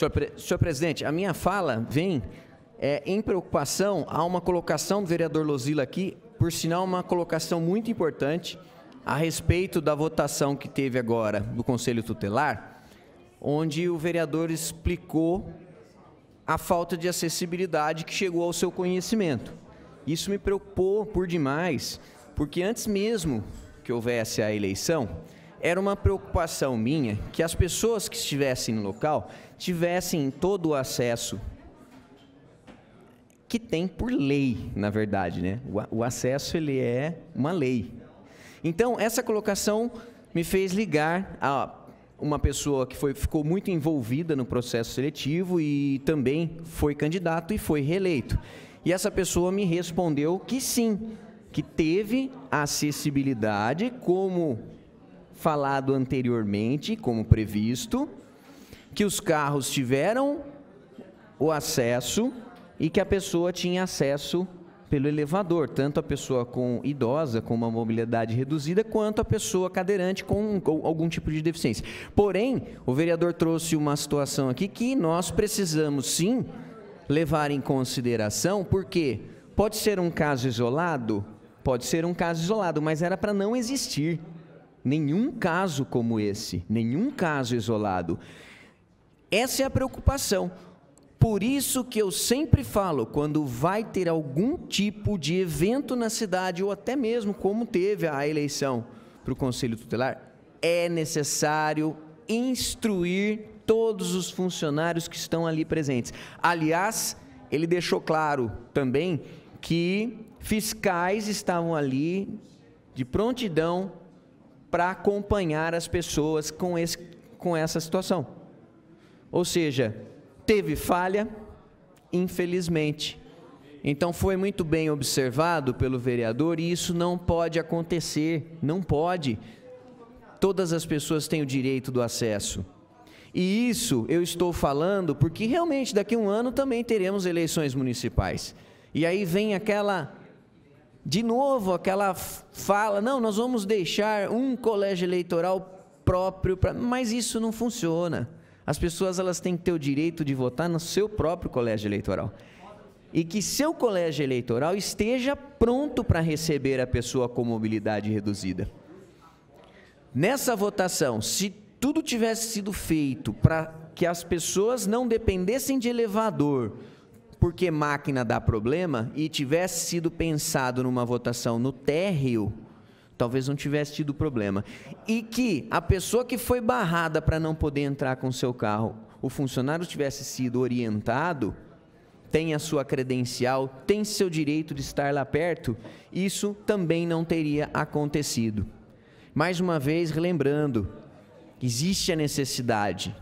Senhor, senhor presidente, a minha fala vem é, em preocupação a uma colocação do vereador Lozila aqui, por sinal, uma colocação muito importante a respeito da votação que teve agora do Conselho Tutelar, onde o vereador explicou a falta de acessibilidade que chegou ao seu conhecimento. Isso me preocupou por demais, porque antes mesmo que houvesse a eleição, era uma preocupação minha que as pessoas que estivessem no local tivessem todo o acesso que tem por lei, na verdade, né? O, o acesso ele é uma lei. Então essa colocação me fez ligar a uma pessoa que foi, ficou muito envolvida no processo seletivo e também foi candidato e foi reeleito. E essa pessoa me respondeu que sim, que teve acessibilidade como falado anteriormente, como previsto, que os carros tiveram o acesso e que a pessoa tinha acesso pelo elevador, tanto a pessoa com idosa com uma mobilidade reduzida, quanto a pessoa cadeirante com, com algum tipo de deficiência. Porém, o vereador trouxe uma situação aqui que nós precisamos sim levar em consideração, porque pode ser um caso isolado, pode ser um caso isolado, mas era para não existir. Nenhum caso como esse, nenhum caso isolado. Essa é a preocupação. Por isso que eu sempre falo, quando vai ter algum tipo de evento na cidade, ou até mesmo como teve a eleição para o Conselho Tutelar, é necessário instruir todos os funcionários que estão ali presentes. Aliás, ele deixou claro também que fiscais estavam ali de prontidão para acompanhar as pessoas com, esse, com essa situação. Ou seja, teve falha, infelizmente. Então foi muito bem observado pelo vereador e isso não pode acontecer, não pode. Todas as pessoas têm o direito do acesso. E isso eu estou falando porque realmente daqui a um ano também teremos eleições municipais. E aí vem aquela de novo, aquela fala: não, nós vamos deixar um colégio eleitoral próprio, pra... mas isso não funciona. As pessoas elas têm que ter o direito de votar no seu próprio colégio eleitoral. E que seu colégio eleitoral esteja pronto para receber a pessoa com mobilidade reduzida. Nessa votação, se tudo tivesse sido feito para que as pessoas não dependessem de elevador, porque máquina dá problema e tivesse sido pensado numa votação no térreo, talvez não tivesse tido problema. E que a pessoa que foi barrada para não poder entrar com seu carro, o funcionário tivesse sido orientado, tem a sua credencial, tem seu direito de estar lá perto, isso também não teria acontecido. Mais uma vez, relembrando, existe a necessidade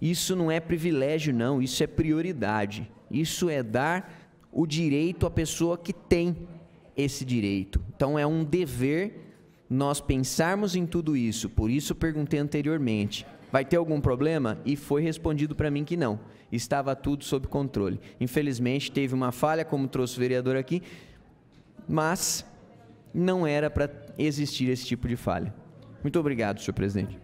isso não é privilégio, não, isso é prioridade. Isso é dar o direito à pessoa que tem esse direito. Então é um dever nós pensarmos em tudo isso. Por isso perguntei anteriormente. Vai ter algum problema? E foi respondido para mim que não. Estava tudo sob controle. Infelizmente teve uma falha, como trouxe o vereador aqui, mas não era para existir esse tipo de falha. Muito obrigado, senhor presidente.